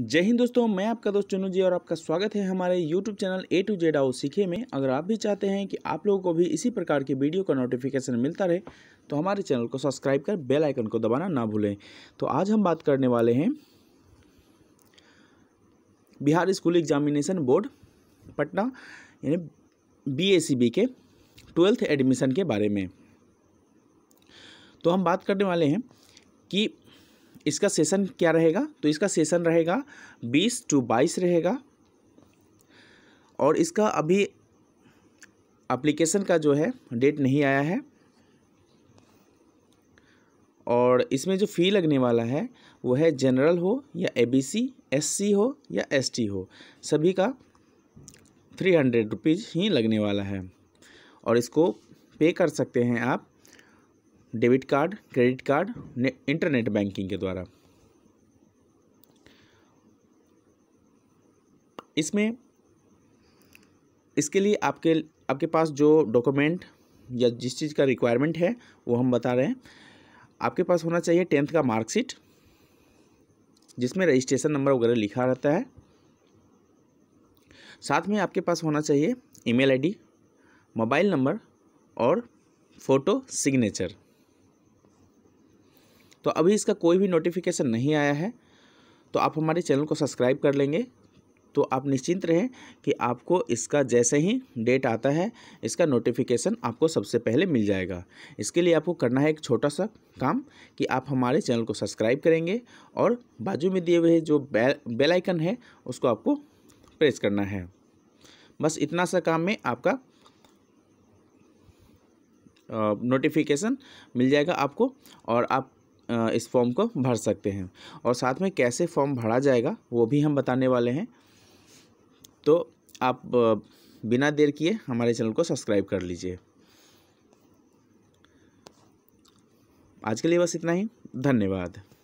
जय हिंद दोस्तों मैं आपका दोस्त चुनू जी और आपका स्वागत है हमारे YouTube channel A to Z आओ सीखे में अगर आप भी चाहते हैं कि आप लोगों को भी इसी प्रकार की वीडियो का नोटिफिकेशन मिलता रहे तो हमारे चैनल को सब्सक्राइब कर बेल आइकन को दबाना ना भूलें तो आज हम बात करने वाले हैं Bihar school examination board Patna यानी बी के ट्वेल्थ एडमिशन के बारे में तो हम बात करने वाले हैं कि इसका सेशन क्या रहेगा तो इसका सेशन रहेगा बीस टू बाईस रहेगा और इसका अभी एप्लीकेशन का जो है डेट नहीं आया है और इसमें जो फ़ी लगने वाला है वो है जनरल हो या एबीसी एससी हो या एसटी हो सभी का थ्री हंड्रेड रुपीज़ ही लगने वाला है और इसको पे कर सकते हैं आप debit card credit card internet banking के द्वारा इसमें इसके लिए आपके आपके पास जो डॉक्यूमेंट या जिस चीज़ का रिक्वायरमेंट है वो हम बता रहे हैं आपके पास होना चाहिए टेंथ का मार्कशीट जिसमें रजिस्ट्रेशन नंबर वगैरह लिखा रहता है साथ में आपके पास होना चाहिए ईमेल आईडी, मोबाइल नंबर और फ़ोटो सिग्नेचर तो अभी इसका कोई भी नोटिफिकेशन नहीं आया है तो आप हमारे चैनल को सब्सक्राइब कर लेंगे तो आप निश्चिंत रहें कि आपको इसका जैसे ही डेट आता है इसका नोटिफिकेशन आपको सबसे पहले मिल जाएगा इसके लिए आपको करना है एक छोटा सा काम कि आप हमारे चैनल को सब्सक्राइब करेंगे और बाजू में दिए हुए जो बेल बेल आइकन है उसको आपको प्रेस करना है बस इतना सा काम में आपका नोटिफिकेशन मिल जाएगा आपको और आप इस फॉर्म को भर सकते हैं और साथ में कैसे फॉर्म भरा जाएगा वो भी हम बताने वाले हैं तो आप बिना देर किए हमारे चैनल को सब्सक्राइब कर लीजिए आज के लिए बस इतना ही धन्यवाद